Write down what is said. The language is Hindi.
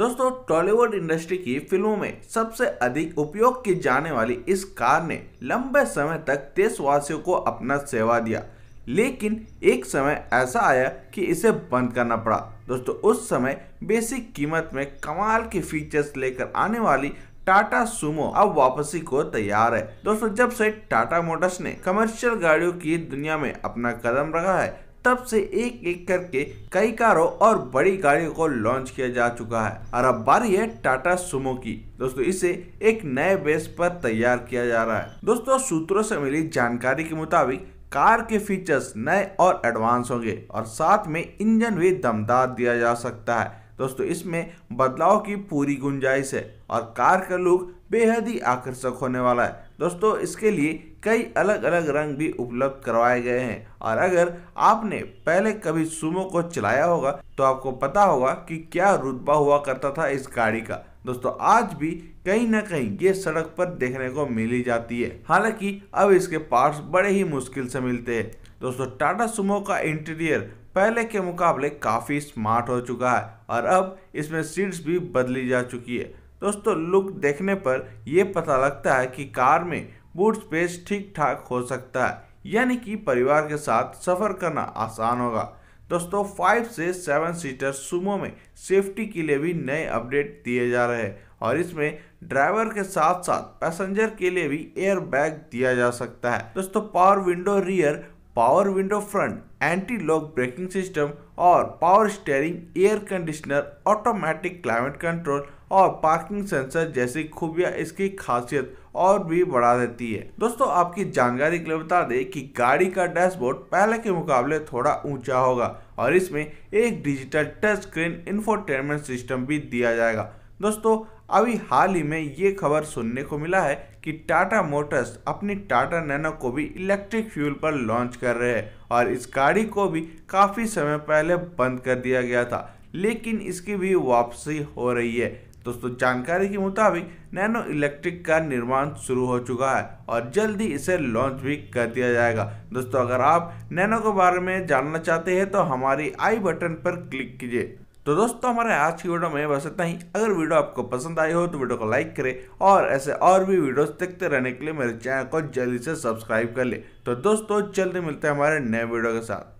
दोस्तों टॉलीवुड इंडस्ट्री की फिल्मों में सबसे अधिक उपयोग की जाने वाली इस कार ने लंबे समय तक देशवासियों को अपना सेवा दिया लेकिन एक समय ऐसा आया कि इसे बंद करना पड़ा दोस्तों उस समय बेसिक कीमत में कमाल के फीचर्स लेकर आने वाली टाटा सुमो अब वापसी को तैयार है दोस्तों जब से टाटा मोटर्स ने कमर्शियल गाड़ियों की दुनिया में अपना कदम रखा है तब से एक एक करके कई कारों और बड़ी गाड़ियों को लॉन्च किया जा चुका है और अब बारी है टाटा सुमो की दोस्तों इसे एक नए बेस पर तैयार किया जा रहा है दोस्तों सूत्रों से मिली जानकारी के मुताबिक कार के फीचर्स नए और एडवांस होंगे और साथ में इंजन भी दमदार दिया जा सकता है दोस्तों इसमें बदलाव की पूरी गुंजाइश है और कार का लुक बेहद ही आकर्षक होने वाला है दोस्तों इसके लिए कई अलग अलग रंग भी उपलब्ध करवाए गए हैं और अगर आपने पहले कभी सुमो को चलाया होगा तो आपको पता होगा कि क्या रुतबा हुआ करता था इस गाड़ी का दोस्तों आज भी कहीं ना कहीं ये सड़क पर देखने को मिली जाती है हालांकि अब इसके पार्ट्स बड़े ही मुश्किल से मिलते हैं दोस्तों टाटा सुमो का इंटीरियर पहले के मुकाबले काफ़ी स्मार्ट हो चुका है और अब इसमें सीट्स भी बदली जा चुकी है दोस्तों लुक देखने पर यह पता लगता है कि कार में बूट स्पेस ठीक ठाक हो सकता है यानी कि परिवार के साथ सफ़र करना आसान होगा दोस्तों फाइव से सेवन सीटर सुमो में सेफ्टी के लिए भी नए अपडेट दिए जा रहे हैं और इसमें ड्राइवर के साथ साथ पैसेंजर के लिए भी एयर बैग दिया जा सकता है दोस्तों power window rear power window front anti lock braking system और power steering air conditioner automatic climate control और पार्किंग सेंसर जैसी खूबियाँ इसकी खासियत और भी बढ़ा देती है दोस्तों आपकी जानकारी के लिए बता दें कि गाड़ी का डैशबोर्ड पहले के मुकाबले थोड़ा ऊंचा होगा और इसमें एक digital touch screen infotainment system भी दिया जाएगा दोस्तों अभी हाल ही में ये खबर सुनने को मिला है कि टाटा मोटर्स अपनी टाटा नैनो को भी इलेक्ट्रिक फ्यूल पर लॉन्च कर रहे हैं और इस गाड़ी को भी काफ़ी समय पहले बंद कर दिया गया था लेकिन इसकी भी वापसी हो रही है दोस्तों जानकारी के मुताबिक नैनो इलेक्ट्रिक का निर्माण शुरू हो चुका है और जल्द ही इसे लॉन्च भी कर दिया जाएगा दोस्तों अगर आप नैनो के बारे में जानना चाहते हैं तो हमारी आई बटन पर क्लिक कीजिए तो दोस्तों हमारे आज की वीडियो में बस इतना ही अगर वीडियो आपको पसंद आई हो तो वीडियो को लाइक करें और ऐसे और भी वीडियोस देखते रहने के लिए मेरे चैनल को जल्दी से सब्सक्राइब कर ले तो दोस्तों जल्दी मिलते हैं हमारे नए वीडियो के साथ